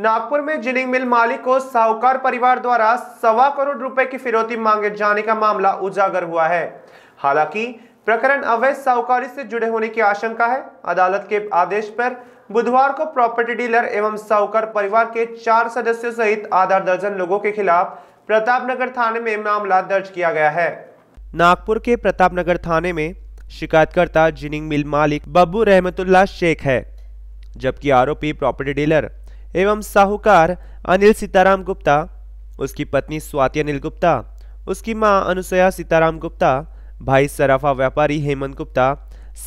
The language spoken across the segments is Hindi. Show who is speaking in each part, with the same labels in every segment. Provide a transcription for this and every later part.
Speaker 1: नागपुर में जिनिंग मिल मालिक को साहूकार परिवार द्वारा सवा करोड़ रुपए की फिरौती मांगे जाने का मामला उजागर हुआ है हालांकि प्रकरण अवैध साहूकारी से जुड़े होने की आशंका है अदालत के आदेश पर बुधवार को प्रॉपर्टी डीलर एवं साहूकार परिवार के चार सदस्यों सहित आधा दर्जन लोगों के खिलाफ प्रतापनगर थाने में मामला दर्ज किया गया है नागपुर के प्रतापनगर थाने में शिकायतकर्ता जिनिंग मिल मालिक बब्बू रहमतुल्ला शेख है जबकि आरोपी प्रॉपर्टी डीलर एवं साहूकार अनिल सीताराम गुप्ता उसकी पत्नी स्वाति अनिल गुप्ता उसकी मां अनुसया सीताराम गुप्ता भाई सराफा व्यापारी हेमंत गुप्ता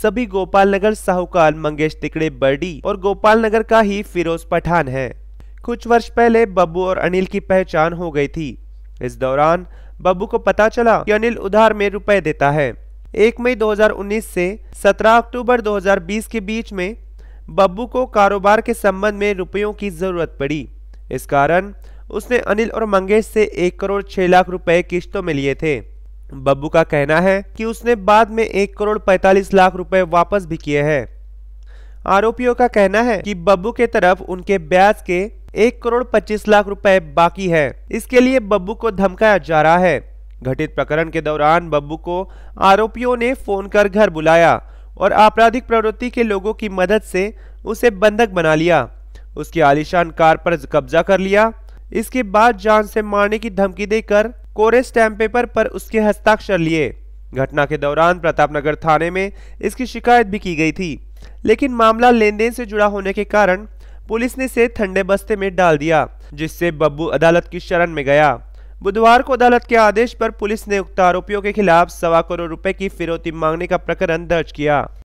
Speaker 1: सभी गोपाल नगर साहूकार मंगेश तिकड़े बर्डी और गोपाल नगर का ही फिरोज पठान है कुछ वर्ष पहले बब्बू और अनिल की पहचान हो गई थी इस दौरान बब्बू को पता चला कि अनिल उधार में रुपए देता है एक मई 2019 से 17 अक्टूबर 2020 के बीच में बब्बू को कारोबार के संबंध में रुपयों की जरूरत पड़ी इस कारण उसने अनिल और मंगेश से एक करोड़ छह लाख रुपए किश्तों में लिए थे बब्बू का कहना है कि उसने बाद में एक करोड़ पैंतालीस लाख रुपए वापस भी किए हैं आरोपियों का कहना है कि बब्बू के तरफ उनके ब्याज के एक करोड़ पच्चीस लाख रुपए बाकी है इसके लिए बब्बू को धमकाया जा रहा है घटित प्रकरण के दौरान बब्बू को आरोपियों ने फोन कर घर बुलाया और आपराधिक प्रवृत्ति के लोगों की मदद से उसे बंधक बना लिया उसकी आलिशान कार पर कब्जा कर लिया इसके बाद जान से मारने की धमकी देकर कोरे स्टैम्प पेपर पर उसके हस्ताक्षर लिए घटना के दौरान प्रतापनगर थाने में इसकी शिकायत भी की गई थी लेकिन मामला लेन देन से जुड़ा होने के कारण पुलिस ने इसे ठंडे बस्ते में डाल दिया जिससे बब्बू अदालत की शरण में गया बुधवार को अदालत के आदेश पर पुलिस ने उक्त आरोपियों के खिलाफ सवा करोड़ रुपए की फिरौती मांगने का प्रकरण दर्ज किया